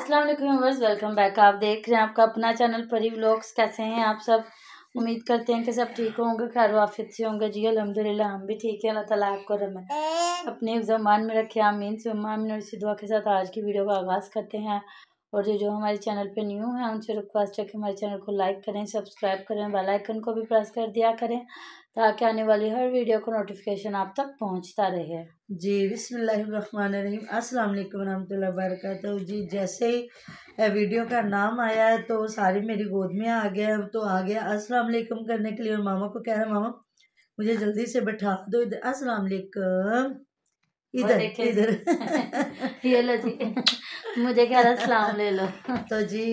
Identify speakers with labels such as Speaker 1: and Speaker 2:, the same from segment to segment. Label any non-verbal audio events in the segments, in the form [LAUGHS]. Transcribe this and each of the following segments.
Speaker 1: अस्सलाम वालेकुम welcome back आप देख रहे हैं आपका अपना चैनल परी व्लॉग्स कैसे हैं आप सब उम्मीद करते हैं कि सब ठीक होंगे खैर वाफिद से होंगे जी अलहमदिल्ला हम भी ठीक हैं अल्लाह ताला आपको रमन अपने जमान में रखे आमीन से आमीन और सिद्धवा के साथ आज की वीडियो का आगाज़ करते हैं और जो जो हमारे चैनल पर न्यू हैं उनसे रिक्वेस्ट है कि हमारे चैनल को लाइक करें सब्सक्राइब करें बेलाइकन को भी प्रेस कर दिया करें ताकि आने वाली हर वीडियो का नोटिफिकेशन आप तक पहुंचता रहे
Speaker 2: जी बिसमीम अस्सलाम वालेकुम रहमतुल्लाह जी जैसे ही वीडियो का नाम आया है तो सारी मेरी गोद में आ गया तो आ गया अस्सलाम वालेकुम करने के लिए और मामा को कह रहा मामा मुझे जल्दी से बैठा दो इधर अस्सलाम वालेकुम इधर इधर [LAUGHS] ये लो जी मुझे कह रहा सलाम ले लो तो जी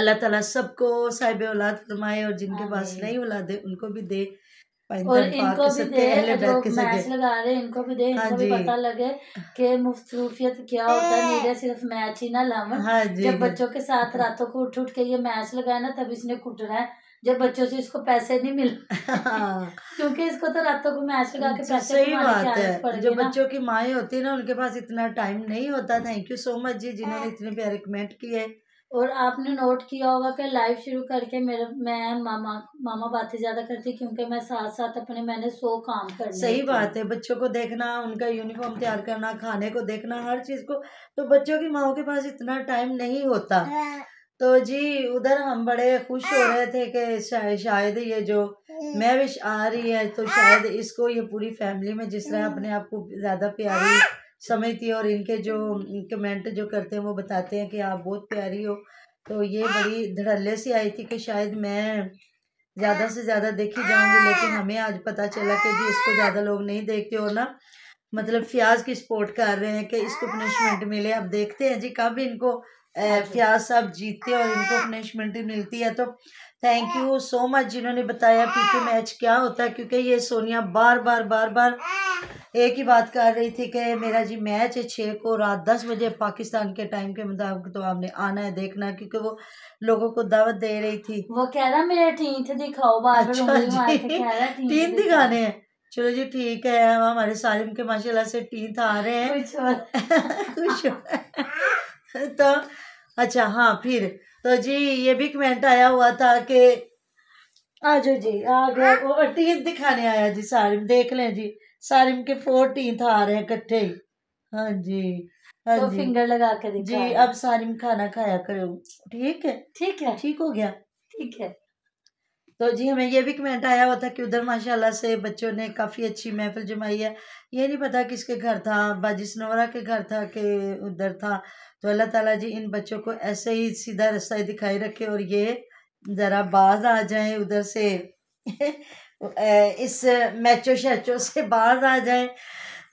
Speaker 2: अल्लाह ताला सबको साहिब औलाद फरमाए और जिनके पास नहीं औलाद है उनको भी दे और इनको भी दे मैच लगा
Speaker 1: रहे इनको भी दे इनको हाँ भी पता लगे कि मुफ्तूफियत क्या होता है नीरे सिर्फ मैच ही ना लावन हाँ जब बच्चों के साथ रातों को उठ उठ के ये मैच लगाया ना तब इसने कुटना है जब बच्चों से इसको पैसे नहीं मिल [LAUGHS] हाँ। क्योंकि इसको तो रातों को मैच लगा के पैसे सही बात है जो बच्चों
Speaker 2: की माए होती है ना उनके पास इतना टाइम नहीं होता थैंक यू सो मच जी जिन्होंने
Speaker 1: इतने प्यारे कमेंट किए और आपने नोट किया होगा कि लाइव शुरू करके मेरे मैं मामा मामा बातें ज़्यादा करती क्योंकि मैं साथ साथ अपने मैंने सो काम कर सही बात है
Speaker 2: बच्चों को देखना उनका यूनिफॉर्म तैयार करना खाने को देखना हर चीज़ को तो बच्चों की माओ के पास इतना टाइम नहीं होता तो जी उधर हम बड़े खुश हो रहे थे कि शायद ये जो मैं आ रही है तो शायद इसको ये पूरी फैमिली में जिस तरह अपने आप को ज़्यादा प्यारी समझती है और इनके जो कमेंट जो करते हैं वो बताते हैं कि आप बहुत प्यारी हो तो ये हाँ। बड़ी धड़ल्ले से आई थी कि शायद मैं ज़्यादा हाँ। से ज़्यादा देखी जाऊंगी हाँ। लेकिन हमें आज पता चला कि जी इसको ज़्यादा लोग नहीं देखते और ना मतलब फ्याज की सपोर्ट कर रहे हैं कि इसको पनिशमेंट मिले अब देखते हैं जी कब इनको फ्याज साहब जीतते और इनको पनिशमेंट मिलती है तो थैंक यू सो मच जिन्होंने बताया पीके मैच क्या होता है क्योंकि ये सोनिया बार बार बार बार एक ही बात कर रही थी कि मेरा जी मैच है छः को रात दस बजे पाकिस्तान के टाइम के मुताबिक तो आपने आना है देखना है क्योंकि वो लोगों को दावत दे रही थी वो कह रहा मेरे मेरा थे दिखाओ बार अच्छा जी टीन दिखाने हैं चलो जी ठीक है हम हमारे सालिम के माशाल्लाह से टीथ आ रहे हैं कुछ [LAUGHS] कुछ [LAUGHS] तो अच्छा हाँ फिर तो जी ये भी कमेंट आया हुआ था कि आ जाओ जी आ गए हाँ? टीथ दिखाने आया जी सालिम देख लें जी सारे के फोर्टीन आ रहे हैं कट्ठे हाँ जी हाँ तो जी फिंगर
Speaker 1: लगा के दिखा जी अब
Speaker 2: सारिम खाना खाया करो ठीक है ठीक है ठीक हो गया ठीक है तो जी हमें ये भी कमेंट आया हुआ था कि उधर माशाल्लाह से बच्चों ने काफ़ी अच्छी महफिल जमाई है ये नहीं पता किसके घर था बाजी सनोरा के घर था कि उधर था तो अल्लाह ताला जी इन बच्चों को ऐसे ही सीधा रास्ता दिखाई रखे और ये ज़रा बाज आ जाए उधर से [LAUGHS] इस मैचो शैचो से बाहर आ जाएं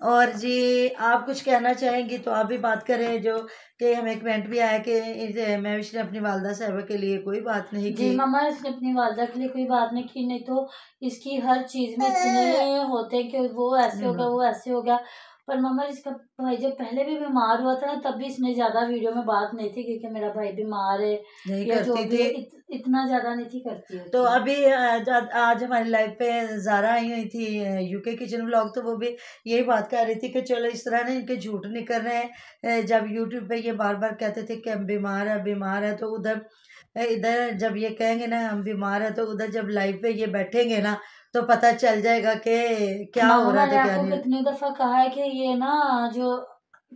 Speaker 2: और जी आप कुछ कहना चाहेंगी तो आप भी बात करें जो कि हमें
Speaker 1: कमेंट भी आया कि
Speaker 2: मैं उसने अपनी वालदा साहबा के लिए कोई बात नहीं की
Speaker 1: मामा इसने अपनी वालदा के लिए कोई बात नहीं की नहीं तो इसकी हर चीज़ में इतने होते हैं कि वो ऐसे होगा हम्म। वो ऐसे होगा पर मम्मा इसका भाई जब पहले भी बीमार हुआ था ना तब भी इसमें ज्यादा वीडियो में बात नहीं थी क्योंकि मेरा भाई बीमार है नहीं करती थी इत, इतना ज्यादा नहीं थी करती तो
Speaker 2: अभी आज हमारी लाइफ पे जारा आई हुई थी यूके किचन ब्लॉग तो वो भी यही बात कर रही थी कि चलो इस तरह ना इनके झूठ नहीं कर रहे हैं जब यूट्यूब पे ये बार बार कहते थे कि हम बीमार है बीमार है तो उधर इधर जब ये कहेंगे ना हम बीमार है तो उधर जब लाइव पे ये बैठेंगे ना तो पता चल जाएगा कि क्या हो रहा था क्या नहीं
Speaker 1: कितनी दफा कहा है कि ये ना जो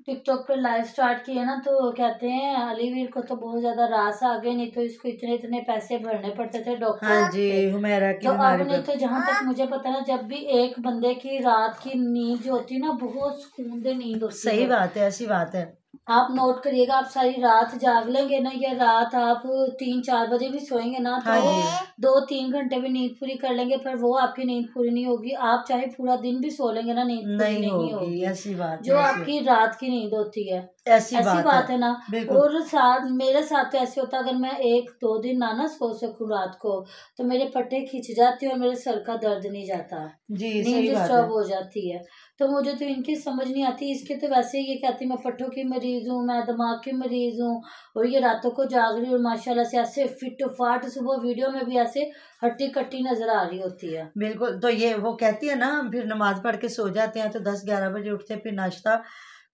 Speaker 1: टिकटॉक पे लाइव स्टार्ट किया ना तो कहते हैं अलीवीर को तो बहुत ज्यादा रास आ गए नहीं तो इसको इतने इतने पैसे भरने पड़ते थे डॉक्टर हाँ
Speaker 2: जी हुमेरा की तो अब नहीं तो जहाँ
Speaker 1: तक हाँ। मुझे पता ना जब भी एक बंदे की रात की नींद जो होती है ना बहुत सुकून दे नींद होती सही
Speaker 2: बात है ऐसी बात है
Speaker 1: आप नोट करिएगा आप सारी रात जाग लेंगे ना या रात आप तीन चार बजे भी सोएंगे ना तो हाँ दो तीन घंटे भी नींद पूरी कर लेंगे पर वो आपकी नींद पूरी नहीं होगी आप चाहे पूरा दिन भी सो लेंगे ना नींद नहीं, नहीं होगी
Speaker 2: ऐसी बात जो आपकी
Speaker 1: रात की नींद होती है ऐसी, ऐसी बात, बात है, है ना और साथ मेरे साथ तो ऐसे होता अगर मैं एक दो दिन ना ना सो सकूं रात को तो मेरे पट्टे खींच जाती है और मेरे सर का दर्द नहीं जाता जी नींद डिस्टर्ब हो जाती है तो मुझे तो इनकी समझ नहीं आती इसके तो वैसे ही ये कहती मैं पट्टों की मरीज हूँ मैं दिमाग की मरीज हूँ और ये रातों को जाग रही और माशाला से ऐसे फिट फाट सुबह वीडियो में भी ऐसे हट्टी कट्टी नजर आ रही होती है बिल्कुल तो ये वो कहती है ना फिर नमाज पढ़ के सो जाते हैं
Speaker 2: तो दस ग्यारह बजे उठते फिर नाश्ता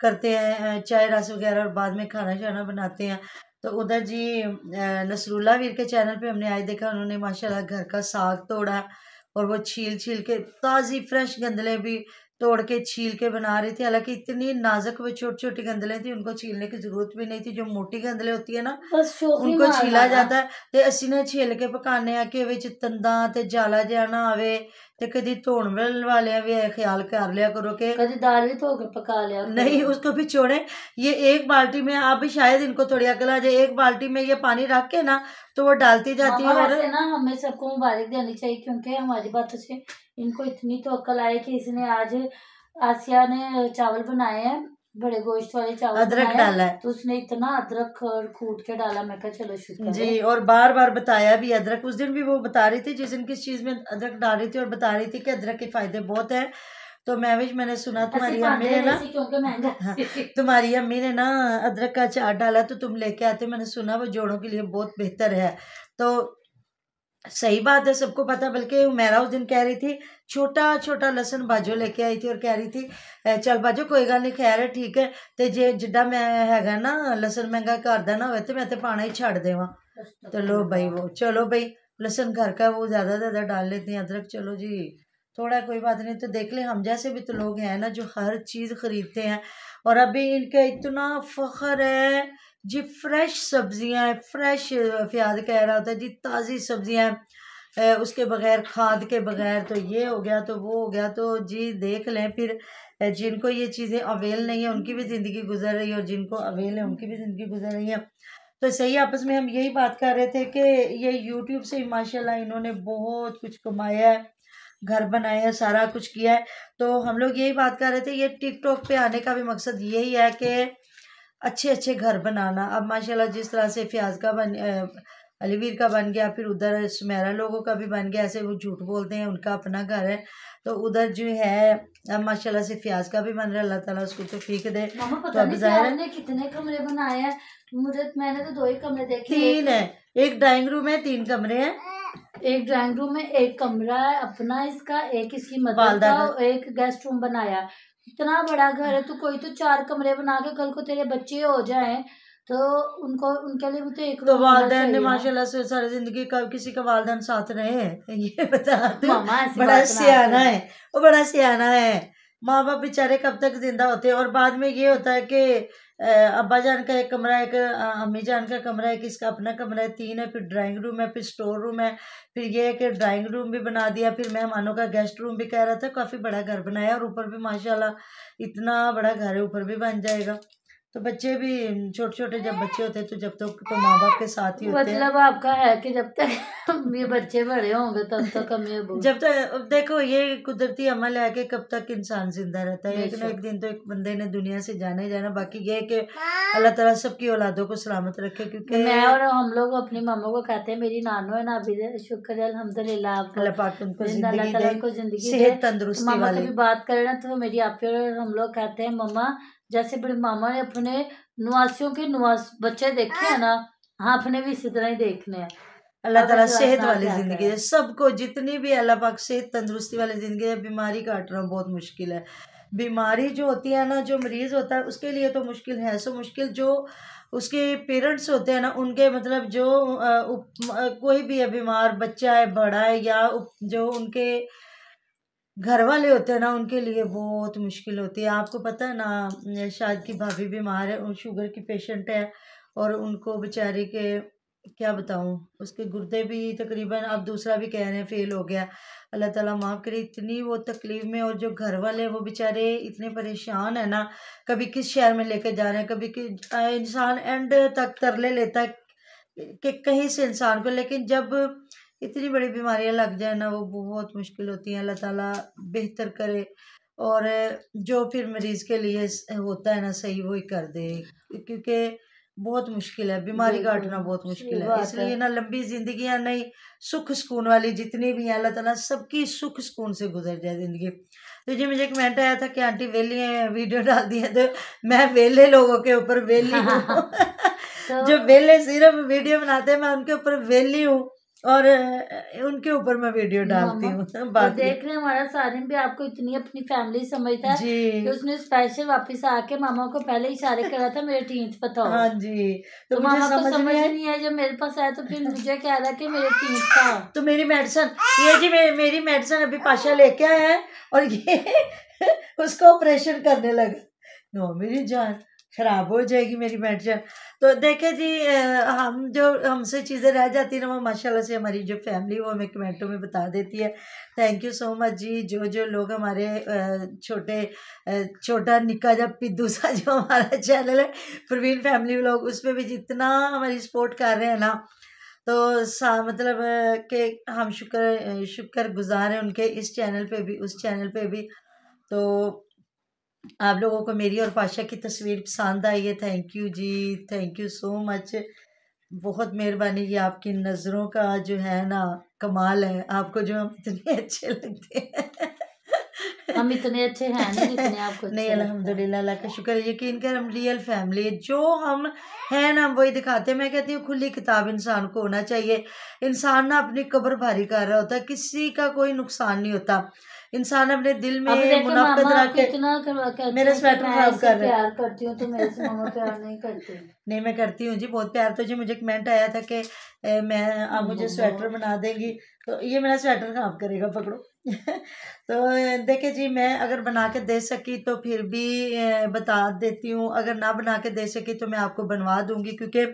Speaker 2: करते हैं चाय रस वगैरह और बाद में खाना शाना बनाते हैं तो उधर जी नसरुल्ला वीर के चैनल पे हमने आए देखा उन्होंने माशाल्लाह घर का साग तोड़ा और वो छील छील के ताज़ी फ्रेश गंदले भी तोड़ के छील के बना रही थी हालांकि इतनी नाजुक व छोटी छोटी गंदले थी उनको छीलने की जरूरत भी नहीं थी जो मोटी गंदले होती है ना उनको छीला जाता है ते ਅਸੀਂ ਨਾ ਛਿਲ के ਪਕਾਨੇ ਆ तंदा ਵਿੱਚ ਤੰਦਾਂ ਤੇ ਜਾਲਾ ਜਿਹਾ ਨਾ ਆਵੇ ਤੇ ਕਦੀ ਧੋਣ ਵੇਲ ਵਾਲਿਆਂ ਵੀ ਇਹ ਖਿਆਲ कभी दाल भी धो के पका लिया नहीं उसको भी छोड़े ये एक बाल्टी में आप शायद इनको थोड़ी अकल आ जाए एक बाल्टी में ये पानी रख के ना तो वो डालती जाती है और
Speaker 1: ना हमें सबको मुबारक देनी चाहिए क्योंकि हमारी बातों से इनको इतनी तो अक्ल आए कि इसने आज आसिया ने चावल बनाए हैं बड़े गोश्त वाले चावल अदरक डाला है तो उसने इतना अदरक कूट के डाला मैं कहा चलो शुक्र जी और
Speaker 2: बार बार बताया भी अदरक उस दिन भी वो बता रही थी जिस दिन किस चीज़ में अदरक डाल रही थी और बता रही थी कि अदरक के फ़ायदे बहुत है तो मैं भी मैंने सुना तुम्हारी अम्मी ने
Speaker 1: ना
Speaker 2: हाँ, तुम्हारी अम्मी ने ना अदरक का अचार डाला तो तुम लेके आते मैंने सुना वो जोड़ों के लिए बहुत बेहतर है तो सही बात है सबको पता बल्कि मेरा उस दिन कह रही थी छोटा छोटा लसन बाजो लेके आई थी और कह रही थी चल बाजो कोई गल नहीं खैर है ठीक है जे जिडा मैं ਮੈਂ ना ਨਾ महंगा घर का ना हो तो मैं तो पाना ही छड़ देव तो अच्छा, लो भाई वो चलो भाई लहसुन घर का वो ज़्यादा ज़्यादा डाल लेते हैं अदरक चलो जी थोड़ा कोई बात नहीं तो देख ले हम जैसे भी तो लोग हैं ना जो हर चीज़ ख़रीदते हैं और अभी इनका इतना फ़ख्र है जी फ्रेश सब्जियां हैं फ्रेश फ़्याद कह रहा होता है जी ताज़ी सब्जियां हैं उसके बगैर खाद के बगैर तो ये हो गया तो वो हो गया तो जी देख लें फिर जिनको ये चीज़ें अवेल नहीं है उनकी भी ज़िंदगी गुजर रही है और जिनको अवेल है उनकी भी ज़िंदगी गुजर रही है तो सही आपस में हम यही बात कर रहे थे कि ये यूट्यूब से माशाला इन्होंने बहुत कुछ कमाया है घर बनाया है सारा कुछ किया है तो हम लोग यही बात कर रहे थे ये टिकटॉक पे आने का भी मकसद यही है कि अच्छे अच्छे घर बनाना अब माशाल्लाह जिस तरह से फ्याज का बन अलीवीर का बन गया फिर उधर सुमेरा लोगों का भी बन गया ऐसे वो झूठ बोलते हैं उनका अपना घर है तो उधर जो है अब माशाल्लाह से फ्याज का भी बन रहा है अल्लाह ताला उसको तो फीक दे तो अब जाहिर
Speaker 1: कितने कमरे बनाए हैं मुझे मैंने तो दो ही कमरे देखे तीन है एक ड्राइंग रूम है तीन कमरे है एक ड्राइंग रूम में एक कमरा है अपना इसका एक इसकी मदद का एक गेस्ट रूम बनाया इतना बड़ा घर है तो कोई तो चार कमरे बना के कल को तेरे बच्चे हो जाए तो उनको उनके लिए भी तो एक तो वालदेन ने माशाल्लाह
Speaker 2: से सारी जिंदगी का किसी का वालदेन साथ रहे हैं ये [LAUGHS] बता बड़ा सियाना है वो बड़ा सियाना है माँ बाप बेचारे कब तक जिंदा होते हैं और बाद में ये होता है कि अब्बा जान का एक कमरा एक अम्मी जान का कमरा है किसका अपना कमरा है तीन है फिर ड्राइंग रूम है फिर स्टोर रूम है फिर ये है कि ड्राइंग रूम भी बना दिया फिर मेहमानों का गेस्ट रूम भी कह रहा था काफ़ी बड़ा घर बनाया और ऊपर भी माशाल्लाह इतना बड़ा घर है ऊपर भी बन जाएगा तो बच्चे भी छोटे छोटे जब बच्चे होते हैं तो जब तक तो माँ बाप के साथ ही होते मतलब
Speaker 1: आपका है कि जब तक ये बच्चे बड़े होंगे तब तक हम जब
Speaker 2: तक देखो ये कुदरती अमल है कि कब तक इंसान जिंदा रहता है एक ना एक दिन तो एक बंदे ने दुनिया से जाना ही जाना बाकी ये कि हाँ। अल्लाह तला सबकी औलादों को सलामत रखे क्योंकि मैं
Speaker 1: और हम लोग अपनी मामों को कहते हैं मेरी नानो है ना अभी तो शुक्र अलहमदुल्ला अल्लाह जिंदगी तंदुरुस्त मामा की बात करे ना तो मेरी आप हम लोग कहते हैं मम्मा जैसे मेरे मामा ने अपने नवासियों के नवास बच्चे देखे हैं हाँ। ना हाँ अपने भी इसी तरह ही देखने हैं अल्लाह ताला सेहत वाली ज़िंदगी है
Speaker 2: सबको जितनी भी अल्लाह पाक सेहत तंदुरुस्ती वाली ज़िंदगी है बीमारी काटना बहुत मुश्किल है बीमारी जो होती है ना जो मरीज़ होता है उसके लिए तो मुश्किल है सो मुश्किल जो उसके पेरेंट्स होते हैं ना उनके मतलब जो आ, उप, आ, कोई भी है बीमार बच्चा है बड़ा है या उप, जो उनके घर वाले होते हैं ना उनके लिए बहुत मुश्किल होती है आपको पता है ना शायद की भाभी बीमार है शुगर की पेशेंट है और उनको बेचारे के क्या बताऊँ उसके गुर्दे भी तकरीबन अब दूसरा भी कह रहे हैं फेल हो गया अल्लाह ताला माफ़ करे इतनी वो तकलीफ़ में और जो घर वाले वो बेचारे इतने परेशान हैं ना कभी किस शहर में लेके जा रहे हैं कभी कि इंसान एंड तक तरले लेता है कि कहीं से इंसान को लेकिन जब इतनी बड़ी बीमारियां लग जाए ना वो बहुत मुश्किल होती हैं अल्लाह ताला बेहतर करे और जो फिर मरीज़ के लिए होता है ना सही वही कर दे क्योंकि बहुत मुश्किल है बीमारी काटना बहुत मुश्किल है इसलिए ना लंबी जिंदगियां नहीं सुख सुकून वाली जितनी भी हैं अल्लाह ताला सबकी सुख सुकून से गुजर जाए ज़िंदगी तो जी मुझे एक कमेंट आया था कि आंटी वेली वीडियो डाल दी है तो मैं वेले लोगों के ऊपर वेली हूँ [LAUGHS]
Speaker 1: जो तो वेले सिर्फ
Speaker 2: वीडियो बनाते हैं मैं उनके ऊपर वेली हूँ और उनके ऊपर मैं वीडियो हाँ, डालती हाँ। हूँ तो देख
Speaker 1: रहे हमारा सारिम भी आपको इतनी अपनी फैमिली समझता है कि उसने स्पेशल वापस आके मामा को पहले ही इशारे करा था मेरे टीन पता हो हाँ जी तो, तो मामा समझ को समझ नहीं है जब मेरे पास आया तो फिर मुझे कह रहा कि मेरे टीन था तो मेरी मेडिसन ये जी मे, मेरी मेडिसन अभी पाशा लेके आया है और ये [LAUGHS] उसको
Speaker 2: ऑपरेशन करने लगा नो मेरी जान ख़राब हो जाएगी मेरी मेडिसिन तो देखे जी हम जो हमसे चीज़ें रह जाती ना वो माशाल्लाह से हमारी जो फैमिली वो हमें कमेंटों में बता देती है थैंक यू सो मच जी जो जो लोग हमारे छोटे छोटा निका जब पिद्दूसा [LAUGHS] जो हमारा चैनल है प्रवीण फैमिली व्लॉग उस पर भी जितना हमारी सपोर्ट कर रहे हैं ना तो सा मतलब के हम शुक्र शुक्र गुज़ार हैं उनके इस चैनल पर भी उस चैनल पर भी तो आप लोगों को मेरी और पाशा की तस्वीर पसंद आई है थैंक यू जी थैंक यू सो मच बहुत मेहरबानी ये आपकी नज़रों का जो है ना कमाल है आपको जो हम इतने [LAUGHS] अच्छे लगते हैं हम इतने अच्छे हैं [LAUGHS] नहीं इतने आपको नहीं अल्हम्दुलिल्लाह अल्लाह का शुक्र है यकीन कर हम रियल फैमिली है जो हम हैं ना हम वही दिखाते हैं मैं कहती हूँ खुली किताब इंसान को होना चाहिए इंसान ना अपनी कब्र भारी कर रहा होता है किसी का कोई नुकसान नहीं होता इंसान अपने दिल में मुनाफत
Speaker 1: रखे मेरा स्वेटर खराब कर रहे प्यार करती हूँ तो मेरे से मामा प्यार नहीं करते
Speaker 2: नहीं मैं करती हूँ जी बहुत प्यार तो जी मुझे कमेंट आया था कि मैं आप मुझे स्वेटर बना देंगी तो ये मेरा स्वेटर खराब करेगा पकड़ो [LAUGHS] तो देखिए जी मैं अगर बना के दे सकी तो फिर भी बता देती हूँ अगर ना बना के दे सकी तो मैं आपको बनवा दूंगी क्योंकि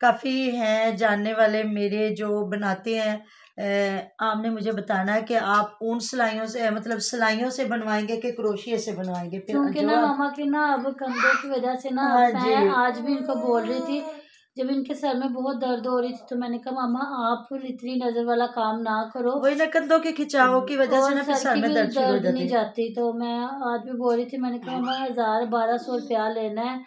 Speaker 2: काफ़ी हैं जानने वाले मेरे जो बनाते हैं आपने मुझे बताना है कि आप उन सिलाइयों से मतलब सिलाइयों से बनवाएंगे कि क्रोशिए से बनवाएंगे
Speaker 1: क्योंकि ना मामा की ना अब कंधे की वजह से ना हाँ मैं आज भी इनको बोल रही थी जब इनके सर में बहुत दर्द हो रही थी तो मैंने कहा मामा आप इतनी नजर वाला काम ना करो वही ना कंधों के खिंचाव की वजह से ना सर में दर्द, दर्द नहीं जाती तो मैं आज भी बोल रही थी मैंने कहा मामा हजार बारह सौ रुपया लेना है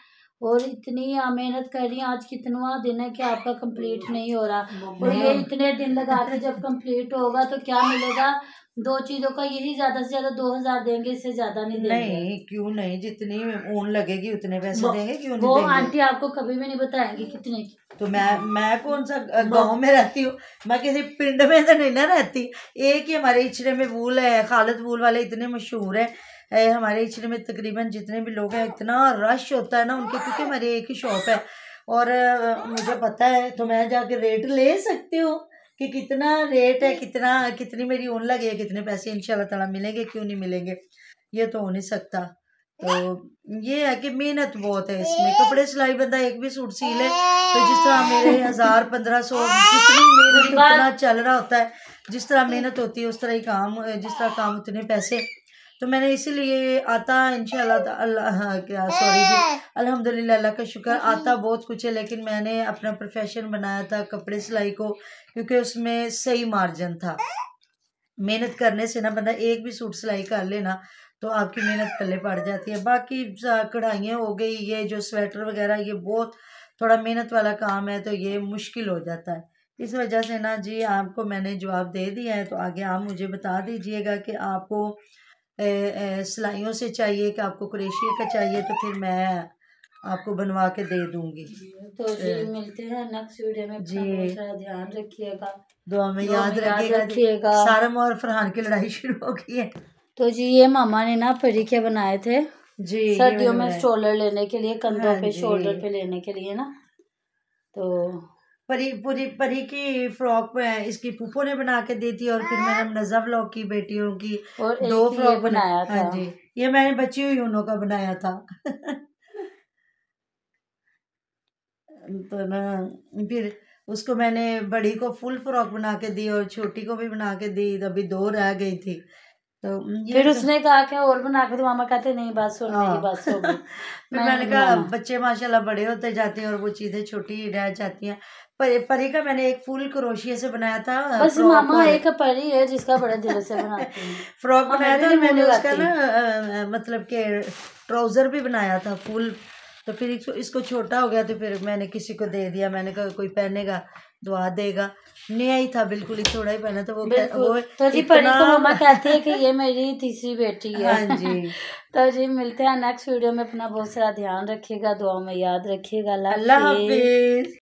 Speaker 1: और इतनी मेहनत कर रही है आज कितना दिन है कि आपका कंप्लीट नहीं हो रहा और ये इतने दिन लगा के जब कंप्लीट होगा तो क्या मिलेगा दो चीज़ों का यही ज़्यादा से ज़्यादा दो हज़ार देंगे इससे ज़्यादा नहीं देंगे नहीं क्यों नहीं जितनी ऊन लगेगी उतने पैसे देंगे क्यों नहीं वो आंटी आपको कभी भी नहीं बताएंगी कितने
Speaker 2: की तो मैं मैं कौन सा गांव में रहती हूँ मैं किसी पिंड में तो नहीं ना रहती एक ही हमारे इचड़े में वूल है खालत वूल वाले इतने मशहूर हैं हमारे इचरे में तकरीबन जितने भी लोग हैं इतना रश होता है ना उनके क्योंकि हमारी एक ही शॉप है और मुझे पता है तो मैं जाके रेट ले सकती हूँ कि कितना रेट है कितना कितनी मेरी ऊन लगी है कितने पैसे इन तला मिलेंगे क्यों नहीं मिलेंगे ये तो हो नहीं सकता तो ये है कि मेहनत बहुत है इसमें कपड़े सिलाई बंदा एक भी सूट सी ले तो जिस तरह मेरे हज़ार पंद्रह सौ जितनी मेहनत उतना चल रहा होता है जिस तरह मेहनत होती है उस तरह ही काम जिस तरह काम उतने पैसे तो मैंने इसीलिए आता इंशाल्लाह अल्लाह सॉरी हाँ, जी अल्हम्दुलिल्लाह अल्लाह का शुक्र mm-hmm। आता बहुत कुछ है लेकिन मैंने अपना प्रोफेशन बनाया था कपड़े सिलाई को क्योंकि उसमें सही मार्जिन था मेहनत करने से ना बंदा एक भी सूट सिलाई कर लेना तो आपकी मेहनत पल्ले पड़ जाती है बाकी कढ़ाइयाँ हो गई ये जो स्वेटर वगैरह ये बहुत थोड़ा मेहनत वाला काम है तो ये मुश्किल हो जाता है इस वजह से ना जी आपको मैंने जवाब दे दिया है तो आगे आप मुझे बता दीजिएगा कि आपको सिलाइयों से चाहिए कि आपको क्रेशिए का चाहिए तो फिर मैं आपको बनवा के दे दूंगी तो
Speaker 1: मिलते हैं नेक्स्ट वीडियो में जी ध्यान रखिएगा दुआ में याद रखिएगा सारम और फरहान की लड़ाई शुरू हो गई है तो जी ये मामा ने ना परीखे बनाए थे जी सर्दियों में स्टोलर लेने के लिए कंधों हाँ पे शोल्डर पे लेने के लिए ना
Speaker 2: तो परी पूरी परी की फ्रॉक इसकी पुप्पो ने बना के दी थी और फिर मैंने हाँ। नजा व्लॉग की बेटियों की और दो फ्रॉक बनाया हाँ था हाँ जी ये मैंने बची हुई यूनो का बनाया था [LAUGHS] तो ना फिर उसको मैंने बड़ी को फुल फ्रॉक बना के दी और छोटी को भी बना
Speaker 1: के दी अभी दो रह गई थी तो फिर तो उसने कहा कि और बना के तो मामा कहते नहीं बात सुन नहीं हाँ। बात सुन [LAUGHS] फिर मैंने कहा
Speaker 2: बच्चे माशाल्लाह बड़े होते जाते हैं और वो चीज़ें छोटी रह जाती हैं पर परी का मैंने एक फूल क्रोशिया से बनाया था बस मामा एक
Speaker 1: परी है जिसका बड़े दिल से बनाते [LAUGHS] हैं फ्रॉक बनाया था मैंने उसका
Speaker 2: ना मतलब के ट्राउज़र भी बनाया था फूल तो फिर इसको छोटा हो गया तो फिर मैंने किसी को दे दिया मैंने कहा कोई पहनेगा दुआ देगा नहीं था बिल्कुल ही थोड़ा ही पहना था वो वो तो जी परी को मम्मा
Speaker 1: कहती है कि ये मेरी तीसरी बेटी है हाँ जी [LAUGHS] तो जी मिलते हैं नेक्स्ट वीडियो में अपना बहुत सारा ध्यान रखिएगा दुआ में याद रखिएगा अल्लाह हाफिज़